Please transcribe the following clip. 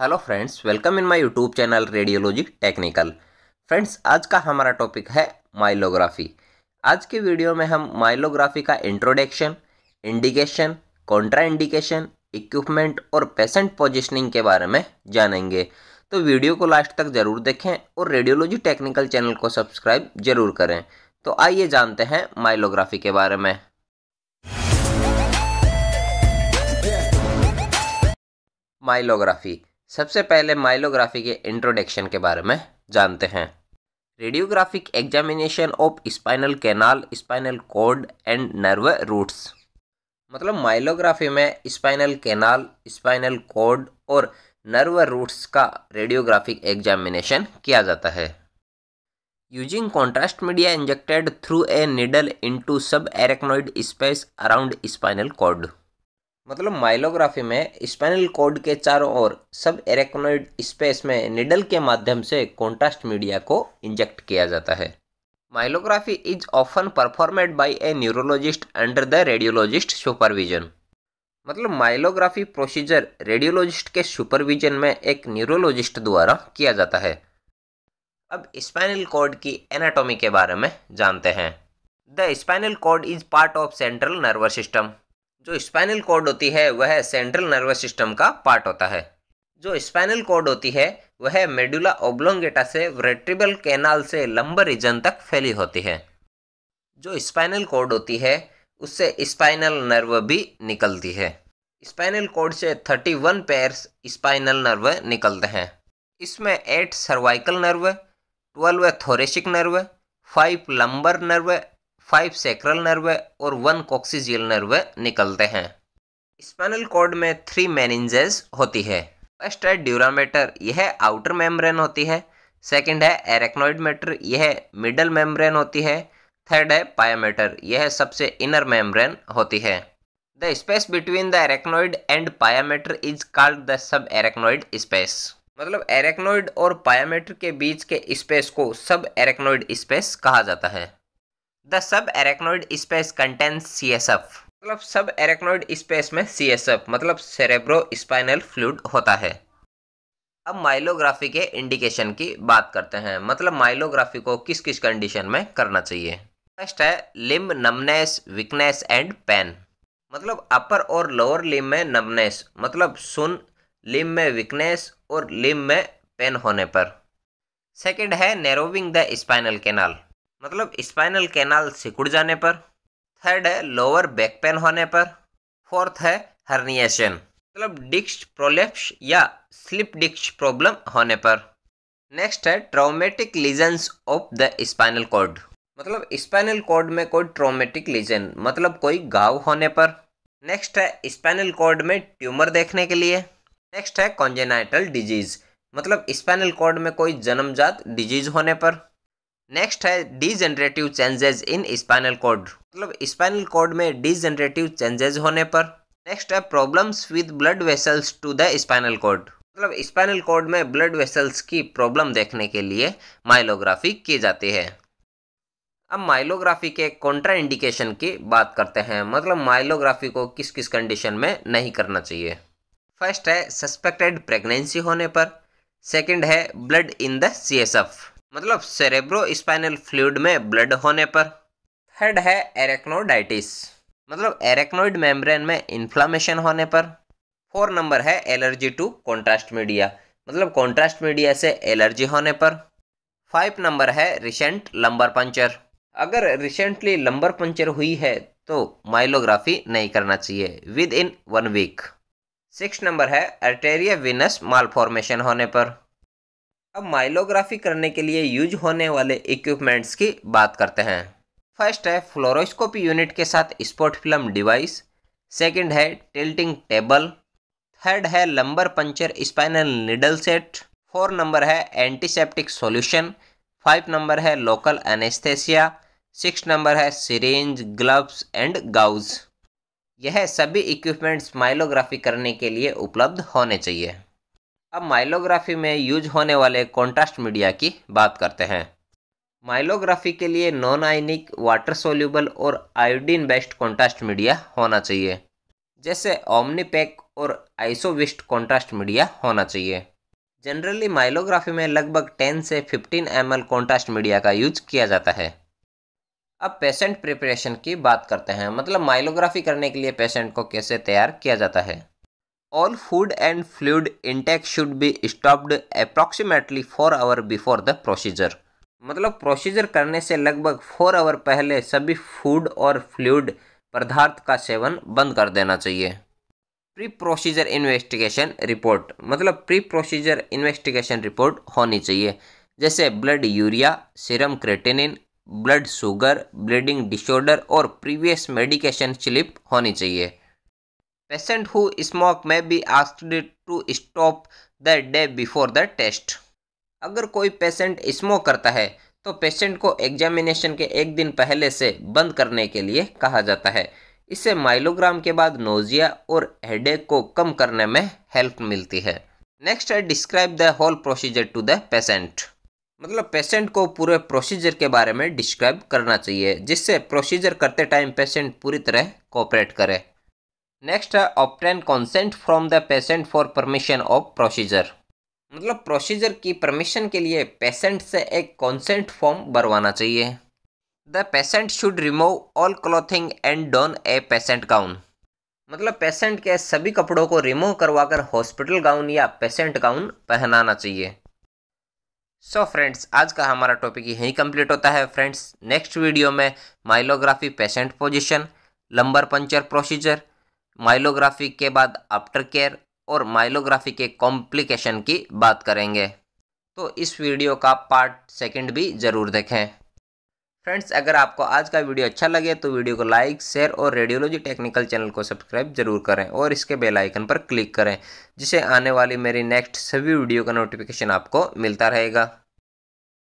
Hello friends welcome in my YouTube channel radiology technical friends आज का हमारा topic है माइलोग्राफी आज के वीडियो में हम माइलोग्राफी का introduction indication contraindication equipment और पेशेंट पोजिशनिंग के बारे में जानेंगे तो वीडियो को लास्ट तक ज़रूर देखें और रेडियोलॉजी टेक्निकल चैनल को सब्सक्राइब जरूर करें तो आइए जानते हैं माइलोग्राफी के बारे में माइलोग्राफी सबसे पहले माइलोग्राफी के इंट्रोडक्शन के बारे में जानते हैं radiographic examination of spinal canal spinal cord and nerve roots मतलब माइलोग्राफी में स्पाइनल कैनाल स्पाइनल कोड और नर्व रूट्स का रेडियोग्राफिक एग्जामिनेशन किया जाता है using contrast media injected through a needle into subarachnoid space around spinal cord मतलब myelography में spinal cord के चारों ओर सब एरेक्नोइड स्पेस में निडल के माध्यम से कॉन्ट्रास्ट मीडिया को इंजेक्ट किया जाता है myelography is often performed by a neurologist under the radiologist supervision मतलब माइलोग्राफी प्रोसीजर रेडियोलॉजिस्ट के सुपरविजन में एक न्यूरोलॉजिस्ट द्वारा किया जाता है अब स्पाइनल कोड की एनाटॉमी के बारे में जानते हैं the spinal cord is part of central nervous system जो स्पाइनल कॉर्ड होती है वह सेंट्रल नर्वस सिस्टम का पार्ट होता है जो स्पाइनल कॉर्ड होती है वह मेडुला ओब्लोंगेटा से वेट्रिबल कैनाल से लंबर रीजन तक फैली होती है जो स्पाइनल कॉर्ड होती है उससे स्पाइनल नर्व भी निकलती है स्पाइनल कॉर्ड से 31 पेयर्स स्पाइनल नर्व निकलते हैं इसमें eight cervical nerve twelve thoracic nerve five lumbar nerve five sacral nerve और वन कॉक्सीजियल नर्व निकलते हैं स्पाइनल कॉर्ड में थ्री मैनिंजेस होती है फर्स्ट है ड्यूरामेटर यह आउटर मेम्ब्रेन होती है सेकंड है एरेक्नोइड मेटर यह मिडल मेम्ब्रेन होती है थर्ड है पायामेटर यह सबसे इनर मेम्ब्रेन होती है the space between the arachnoid and pia mater is called the subarachnoid space मतलब एरेक्नोइड और पायामेटर के बीच के स्पेस को सब एरेक्नोइड स्पेस कहा जाता है the subarachnoid space contains C S F मतलब सब एरेक्नोइड स्पेस में सी एस एफ मतलब सेरेब्रो स्पाइनल फ्लूड होता है अब माइलोग्राफी के इंडिकेशन की बात करते हैं मतलब माइलोग्राफी को किस किस कंडीशन में करना चाहिए फर्स्ट है limb numbness weakness and pain मतलब अपर और लोअर लिम्ब में नमनेस मतलब सुन लिम्ब में वीकनेस और लिम्ब में पेन होने पर सेकंड है नेरोविंग द स्पाइनल कैनाल मतलब स्पाइनल कैनाल सिकुड़ जाने पर थर्ड है लोअर बैक पेन होने पर फोर्थ है हर्निएशन मतलब डिक्स प्रोलेप्स या स्लिप डिक्स प्रॉब्लम होने पर नेक्स्ट है traumatic lesions of the spinal cord मतलब स्पाइनल कॉर्ड में कोई ट्रोमेटिक लीजन मतलब कोई घाव होने पर नेक्स्ट है स्पाइनल कॉर्ड में ट्यूमर देखने के लिए नेक्स्ट है कॉन्जेनाइटल डिजीज मतलब स्पाइनल कॉर्ड में कोई जन्मजात डिजीज होने पर नेक्स्ट है degenerative changes in spinal cord मतलब स्पाइनल कोड में डीजनरेटिव चेंजेज होने पर नेक्स्ट है problems with blood vessels to the spinal cord मतलब स्पाइनल कोड में ब्लड वेसल्स की प्रॉब्लम देखने के लिए माइलोग्राफी की जाती है अब माइलोग्राफी के कॉन्ट्रा इंडिकेशन की बात करते हैं मतलब माइलोग्राफी को किस किस कंडीशन में नहीं करना चाहिए फर्स्ट है सस्पेक्टेड प्रेगनेंसी होने पर सेकंड है blood in the C S F मतलब सेरेब्रो स्पाइनल फ्लूड में ब्लड होने पर थर्ड है एरेक्नोडाइटिस मतलब एरेक्नोइड मेम्ब्रेन में इन्फ्लामेशन होने पर फोर नंबर है एलर्जी टू कॉन्ट्रास्ट मीडिया मतलब कॉन्ट्रास्ट मीडिया से एलर्जी होने पर फाइव नंबर है रिसेंट लंबर पंचर अगर रिसेंटली लंबर पंचर हुई है तो माइलोग्राफी नहीं करना चाहिए within one week six number है अर्टेरिया विनस मालफॉर्मेशन होने पर अब माइलोग्राफी करने के लिए यूज होने वाले इक्विपमेंट्स की बात करते हैं फर्स्ट है फ्लोरोस्कोपी यूनिट के साथ स्पॉट फिल्म डिवाइस सेकंड है टिल्टिंग टेबल थर्ड है lumbar puncture spinal needle set four number है एंटीसेप्टिक सॉल्यूशन फाइव नंबर है लोकल एनेस्थेसिया सिक्स नंबर है सिरेंज ग्लव्स एंड गाउज यह सभी इक्विपमेंट्स माइलोग्राफी करने के लिए उपलब्ध होने चाहिए अब माइलोग्राफी में यूज होने वाले कॉन्ट्रास्ट मीडिया की बात करते हैं माइलोग्राफी के लिए नॉन आयनिक वाटर सोल्यूबल और आयोडीन बेस्ड कॉन्ट्रास्ट मीडिया होना चाहिए जैसे ओमनीपैक और आइसोविस्ट कॉन्ट्रास्ट मीडिया होना चाहिए जनरली माइलोग्राफी में लगभग 10 से 15 एम कॉन्ट्रास्ट मीडिया का यूज किया जाता है अब पेशेंट प्रिपरेशन की बात करते हैं मतलब माइलोग्राफी करने के लिए पेशेंट को कैसे तैयार किया जाता है All food and fluid intake should be stopped approximately four hour before the procedure. मतलब प्रोसीजर करने से लगभग फोर आवर पहले सभी फूड और फ्लूड पदार्थ का सेवन बंद कर देना चाहिए प्री प्रोसीजर इन्वेस्टिगेशन रिपोर्ट मतलब प्री प्रोसीजर इन्वेस्टिगेशन रिपोर्ट होनी चाहिए जैसे blood urea serum creatinine blood sugar bleeding disorder और प्रीवियस मेडिकेशन स्लिप होनी चाहिए patient who smoke may be asked to stop the day before the test अगर कोई patient smoke करता है तो पेशेंट को एग्जामिनेशन के एक दिन पहले से बंद करने के लिए कहा जाता है इससे माइलोग्राम के बाद नोजिया और हेडेक को कम करने में हेल्प मिलती है नेक्स्ट है describe the whole procedure to the patient मतलब पेशेंट को पूरे प्रोसीजर के बारे में डिस्क्राइब करना चाहिए जिससे प्रोसीजर करते टाइम पेशेंट पूरी तरह कोऑपरेट करे नेक्स्ट है obtain consent from the patient for permission of procedure मतलब प्रोसीजर की परमिशन के लिए पेशेंट से एक कॉन्सेंट फॉर्म भरवाना चाहिए the patient should remove all clothing and don a patient gown मतलब पेशेंट के सभी कपड़ों को रिमूव करवाकर हॉस्पिटल गाउन या पेशेंट गाउन पहनाना चाहिए सो so फ्रेंड्स आज का हमारा टॉपिक यही कंप्लीट होता है फ्रेंड्स नेक्स्ट वीडियो में myelography patient position lumbar puncture procedure myelography के बाद आफ्टर केयर और माइलोग्राफी के कॉम्प्लिकेशन की बात करेंगे तो इस वीडियो का पार्ट सेकंड भी ज़रूर देखें फ्रेंड्स अगर आपको आज का वीडियो अच्छा लगे तो वीडियो को लाइक शेयर और रेडियोलॉजी टेक्निकल चैनल को सब्सक्राइब जरूर करें और इसके बेल आइकन पर क्लिक करें जिससे आने वाली मेरी नेक्स्ट सभी वीडियो का नोटिफिकेशन आपको मिलता रहेगा